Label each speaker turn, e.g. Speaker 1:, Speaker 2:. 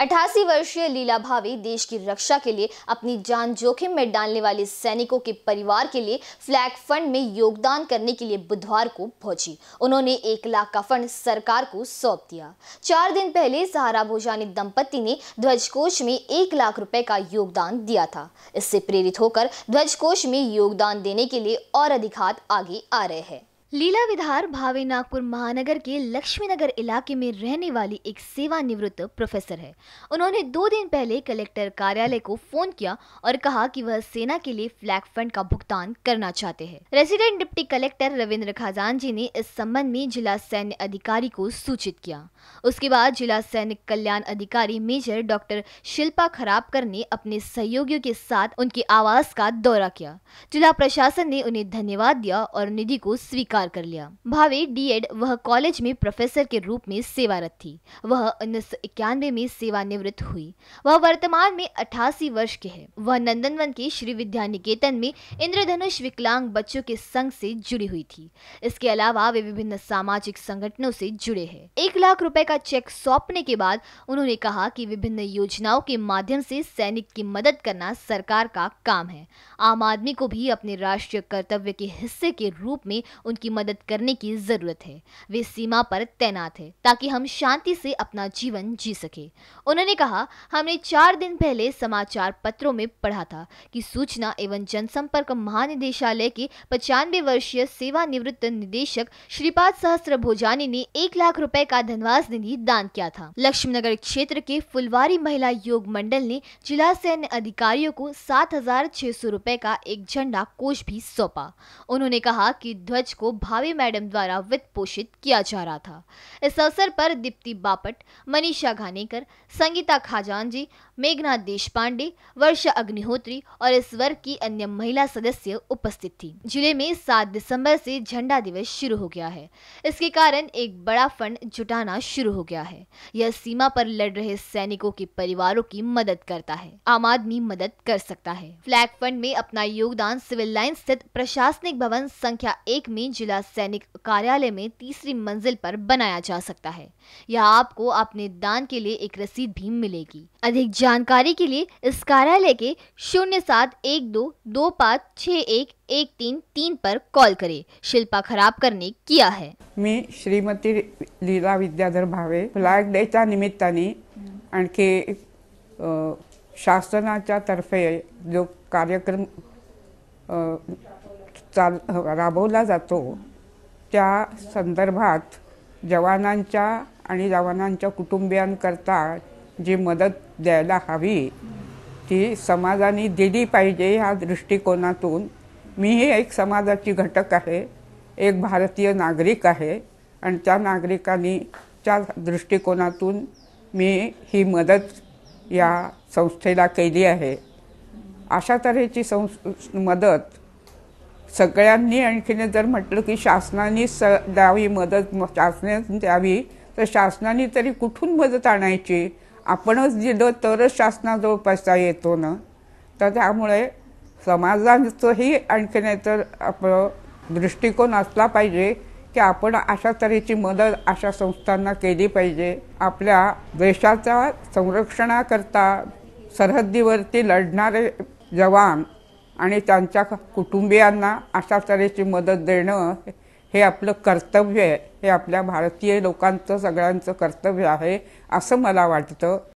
Speaker 1: अठासी वर्षीय लीला भावी देश की रक्षा के लिए अपनी जान जोखिम में डालने वाले सैनिकों के परिवार के लिए फ्लैग फंड में योगदान करने के लिए बुधवार को पहुंची उन्होंने एक लाख का फंड सरकार को सौंप दिया चार दिन पहले सहारा भोजानी दंपति ने ध्वज कोष में एक लाख रुपए का योगदान दिया था इससे प्रेरित होकर ध्वज कोष में योगदान देने के लिए और अधिक हाथ आगे आ रहे हैं लीला विधार भावे नागपुर महानगर के लक्ष्मीनगर इलाके में रहने वाली एक सेवानिवृत्त प्रोफेसर है उन्होंने दो दिन पहले कलेक्टर कार्यालय को फोन किया और कहा कि वह सेना के लिए फ्लैग फंड का भुगतान करना चाहते हैं resident deputy collector Ravindra Khajan ji ने इस संबंध में जिला सैन्य अधिकारी को सूचित किया उसके बाद जिला सैनिक कल्याण अधिकारी मेजर डॉक्टर शिल्पा खराबकर ने अपने सहयोगियों के साथ उनके आवास का दौरा किया जिला प्रशासन ने उन्हें धन्यवाद दिया और निधि को स्वीकार स्वीकार कर लिया भावे डीएड वह कॉलेज में प्रोफेसर के रूप में सेवारत थी वह उन्नीस में सेवानिवृत्त हुई वह वर्तमान में अठासी वर्ष के है वह नंदनवन के श्री विद्या निकेतन में इंद्रधनुष विकलांग बच्चों के संघ से जुड़ी हुई थी इसके अलावा वे विभिन्न सामाजिक संगठनों से जुड़े हैं एक लाख रुपए का चेक सौंपने के बाद उन्होंने कहा कि विभिन्न योजनाओं के माध्यम से सैनिक की मदद करना सरकार का काम है आम आदमी को भी अपने राष्ट्रीय कर्तव्य के हिस्से के रूप में उनकी की मदद करने की ज़रूरत है वे सीमा पर तैनात है ताकि हम शांति से अपना जीवन जी सके उन्होंने कहा हमने चार दिन पहले समाचार पत्रों में पढ़ा था कि सूचना एवं जनसंपर्क महानिदेशालय के पचानवे वर्षीय सेवानिवृत्त निदेशक श्रीपाद सहस्त्र भोजानी ने एक लाख रुपए का धनवास निधि दान किया था लक्ष्मीनगर क्षेत्र के फुलवारी महिला योग मंडल ने जिला सैन्य अधिकारियों को सात हजार छह सौ रूपए का एक झंडा कोष भी सौंपा उन्होंने कहा कि ध्वज को भावी मैडम द्वारा वित्त पोषित किया जा रहा था इस अवसर पर दीप्ति बापट मनीषा घानेकर संगीता खाजान जी मेघना देश पांडे वर्षा अग्निहोत्री और इस वर्ग की अन्य महिला सदस्य उपस्थित थी जिले में सात दिसंबर से झंडा दिवस शुरू हो गया है इसके कारण एक बड़ा फंड जुटाना शुरू हो गया है यह सीमा पर लड़ रहे सैनिकों के परिवारों की मदद करता है आम आदमी मदद कर सकता है फ्लैग फंड में अपना योगदान सिविल लाइन स्थित प्रशासनिक भवन संख्या एक में जिला जिला सैनिक कार्यालय में तीसरी मंजिल पर बनाया जा सकता है या आपको अपने दान के लिए एक रसीद भी मिलेगी अधिक जानकारी के लिए इस कार्यालय के शून्य सात एक दो दो पाँच छ एक एक तीन
Speaker 2: तीन पर कॉल करें शिल्पा खराब करने किया है मैं श्रीमती लीला विद्याधर भावे फ्लॅग डेच्या निमित्ता ने शासना तर्फे जो कार्यक्रम चाल राबवला जातो त्या संदर्भात जवानांच्या आणि जवानांच्या कुटुंबियांकरता जी मदत द्यायला हवी ती समाजाने दिली पाहिजे ह्या दृष्टिकोनातून मीही एक समाजाची घटक आहे एक भारतीय नागरिक आहे आणि त्या नागरिकांनी त्या दृष्टिकोनातून मी ही मदत या संस्थेला केली आहे अशा तऱ्हेची संस् मदत सगळ्यांनी आणखीने जर म्हटलं की शासनाने स द्यावी मदत शासनात द्यावी तर शासनाने तरी कुठून मदत आणायची आपणच दिलं तरच शासनाजवळ पैसा येतो ना तर त्यामुळे समाजाचंही आणखीने तर आपलं दृष्टिकोन असला पाहिजे की आपण अशा तऱ्हेची मदत अशा संस्थांना केली पाहिजे आपल्या देशाच्या संरक्षणाकरता सरहद्दीवरती लढणारे जवान आणि त्यांच्या कुटुंबियांना अशा तऱ्हेची मदत देणं हे आपलं कर्तव्य आहे हे आपल्या भारतीय लोकांचं सगळ्यांचं कर्तव्य आहे असं मला वाटतं